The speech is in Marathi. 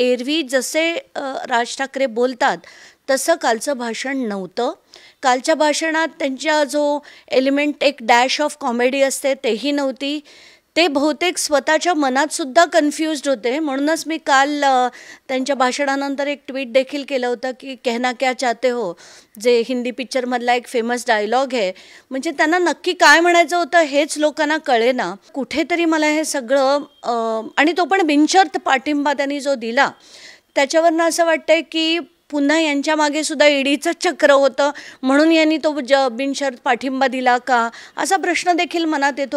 एरवी जसे राज ठाकरे बोलतात तसं कालचं भाषण नव्हतं कालच्या भाषणात त्यांच्या जो एलिमेंट एक डॅश ऑफ कॉमेडी असते तेही नव्हती ते बहुतेक स्वतःच्या मनात सुद्धा कन्फ्युज्ड होते म्हणूनच मी काल त्यांच्या भाषणानंतर एक ट्विट देखील केलं होतं की कहना क्या चाहते हो जे हिंदी पिक्चरमधला एक फेमस डायलॉग आहे म्हणजे त्यांना नक्की काय म्हणायचं होतं हेच लोकांना ना कुठेतरी मला हे सगळं आणि तो पण बिनशर्त पाठिंबा त्यांनी जो दिला त्याच्यावरनं असं वाटतंय की पुन्हा यांच्या मागे सुद्धा ईडीचं चक्र होतं म्हणून यांनी तो ज बिनशर्त पाठिंबा दिला का असा प्रश्न देखील मनात येतो